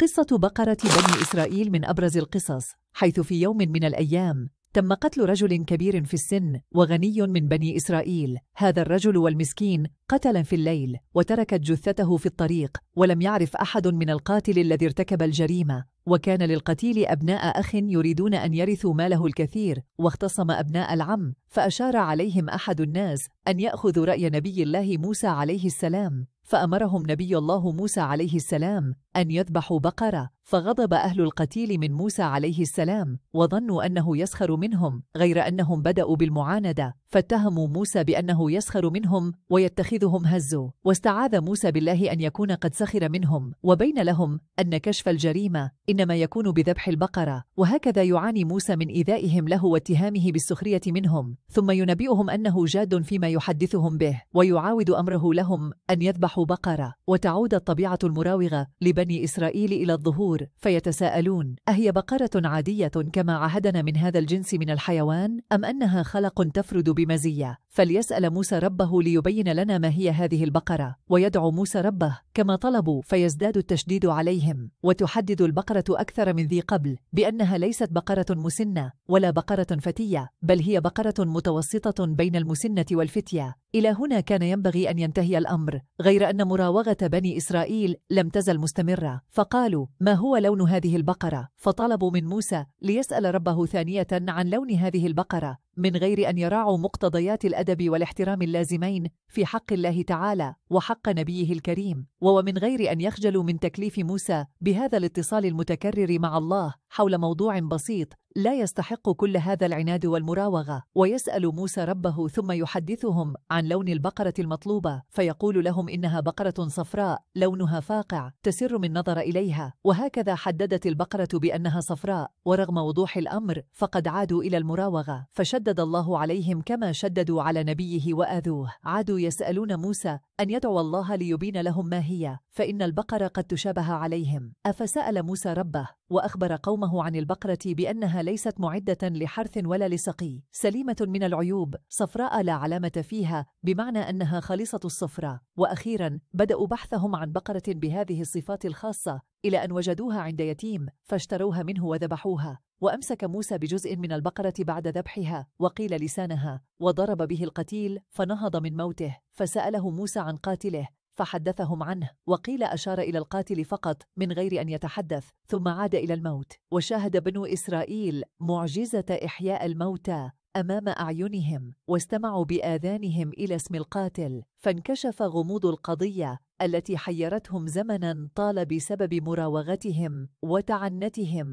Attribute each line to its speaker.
Speaker 1: قصة بقرة بني إسرائيل من أبرز القصص، حيث في يوم من الأيام تم قتل رجل كبير في السن وغني من بني إسرائيل، هذا الرجل والمسكين قتلا في الليل، وتركت جثته في الطريق، ولم يعرف أحد من القاتل الذي ارتكب الجريمة، وكان للقتيل أبناء أخ يريدون أن يرثوا ماله الكثير، واختصم أبناء العم، فأشار عليهم أحد الناس أن يأخذوا رأي نبي الله موسى عليه السلام، فأمرهم نبي الله موسى عليه السلام أن يذبحوا بقرة فغضب أهل القتيل من موسى عليه السلام وظنوا أنه يسخر منهم غير أنهم بدأوا بالمعاندة فاتهموا موسى بأنه يسخر منهم ويتخذهم هزوا واستعاذ موسى بالله أن يكون قد سخر منهم وبين لهم أن كشف الجريمة إنما يكون بذبح البقرة وهكذا يعاني موسى من إيذائهم له واتهامه بالسخرية منهم ثم ينبئهم أنه جاد فيما يحدثهم به ويعاود أمره لهم أن يذبحوا بقرة وتعود الطبيعة المراوغة لبني إسرائيل إلى الظهور فيتساءلون أهي بقرة عادية كما عهدنا من هذا الجنس من الحيوان أم أنها خلق تفرد بمزية فليسأل موسى ربه ليبين لنا ما هي هذه البقرة ويدعو موسى ربه كما طلبوا فيزداد التشديد عليهم وتحدد البقرة أكثر من ذي قبل بأنها ليست بقرة مسنة ولا بقرة فتية بل هي بقرة متوسطة بين المسنة والفتية إلى هنا كان ينبغي أن ينتهي الأمر غير أن مراوغة بني إسرائيل لم تزل مستمرة فقالوا ما هو لون هذه البقرة فطلبوا من موسى ليسأل ربه ثانية عن لون هذه البقرة من غير أن يراعوا مقتضيات الأدب والاحترام اللازمين في حق الله تعالى وحق نبيه الكريم ومن غير أن يخجلوا من تكليف موسى بهذا الاتصال المتكرر مع الله حول موضوع بسيط لا يستحق كل هذا العناد والمراوغة ويسأل موسى ربه ثم يحدثهم عن لون البقرة المطلوبة فيقول لهم إنها بقرة صفراء لونها فاقع تسر من نظر إليها وهكذا حددت البقرة بأنها صفراء ورغم وضوح الأمر فقد عادوا إلى المراوغة فشدد الله عليهم كما شددوا على نبيه وآذوه عادوا يسألون موسى أن يدعو الله ليبين لهم ما هي فإن البقرة قد تشابه عليهم أفسأل موسى ربه وأخبر قومه عن البقرة بأنها ليست معدة لحرث ولا لسقي سليمة من العيوب صفراء لا علامة فيها بمعنى أنها خالصة الصفرة وأخيرا بدأوا بحثهم عن بقرة بهذه الصفات الخاصة إلى أن وجدوها عند يتيم فاشتروها منه وذبحوها وأمسك موسى بجزء من البقرة بعد ذبحها وقيل لسانها وضرب به القتيل فنهض من موته فسأله موسى عن قاتله فحدثهم عنه وقيل أشار إلى القاتل فقط من غير أن يتحدث ثم عاد إلى الموت وشاهد بنو إسرائيل معجزة إحياء الموتى أمام أعينهم واستمعوا بآذانهم إلى اسم القاتل فانكشف غموض القضية التي حيرتهم زمنا طال بسبب مراوغتهم وتعنتهم